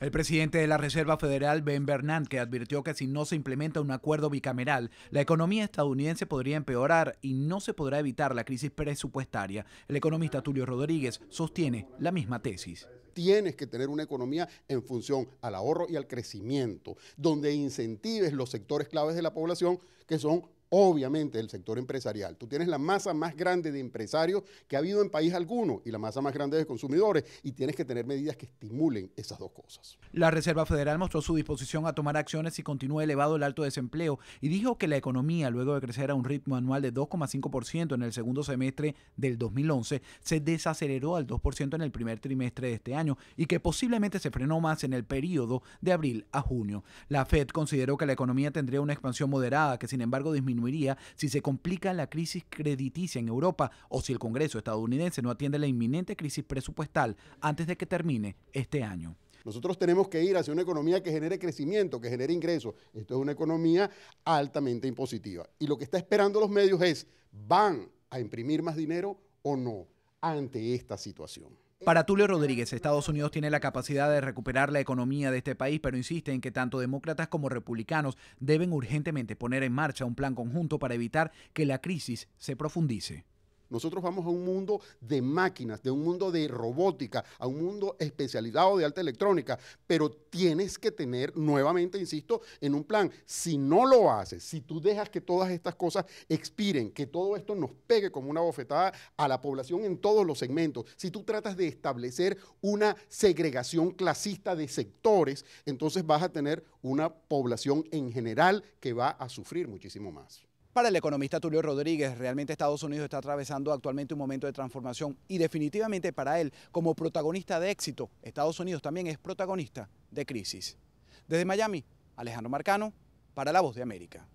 El presidente de la Reserva Federal, Ben Bernanke, advirtió que si no se implementa un acuerdo bicameral, la economía estadounidense podría empeorar y no se podrá evitar la crisis presupuestaria. El economista Tulio Rodríguez sostiene la misma tesis tienes que tener una economía en función al ahorro y al crecimiento, donde incentives los sectores claves de la población que son obviamente el sector empresarial. Tú tienes la masa más grande de empresarios que ha habido en país alguno y la masa más grande de consumidores y tienes que tener medidas que estimulen esas dos cosas. La Reserva Federal mostró su disposición a tomar acciones si continúa elevado el alto desempleo y dijo que la economía, luego de crecer a un ritmo anual de 2,5% en el segundo semestre del 2011, se desaceleró al 2% en el primer trimestre de este año y que posiblemente se frenó más en el periodo de abril a junio. La Fed consideró que la economía tendría una expansión moderada que sin embargo disminuyó disminuiría si se complica la crisis crediticia en Europa o si el Congreso estadounidense no atiende la inminente crisis presupuestal antes de que termine este año. Nosotros tenemos que ir hacia una economía que genere crecimiento, que genere ingresos. Esto es una economía altamente impositiva. Y lo que está esperando los medios es, ¿van a imprimir más dinero o no ante esta situación? Para Tulio Rodríguez, Estados Unidos tiene la capacidad de recuperar la economía de este país, pero insiste en que tanto demócratas como republicanos deben urgentemente poner en marcha un plan conjunto para evitar que la crisis se profundice. Nosotros vamos a un mundo de máquinas, de un mundo de robótica, a un mundo especializado de alta electrónica, pero tienes que tener, nuevamente, insisto, en un plan. Si no lo haces, si tú dejas que todas estas cosas expiren, que todo esto nos pegue como una bofetada a la población en todos los segmentos, si tú tratas de establecer una segregación clasista de sectores, entonces vas a tener una población en general que va a sufrir muchísimo más. Para el economista Tulio Rodríguez, realmente Estados Unidos está atravesando actualmente un momento de transformación y definitivamente para él, como protagonista de éxito, Estados Unidos también es protagonista de crisis. Desde Miami, Alejandro Marcano, para La Voz de América.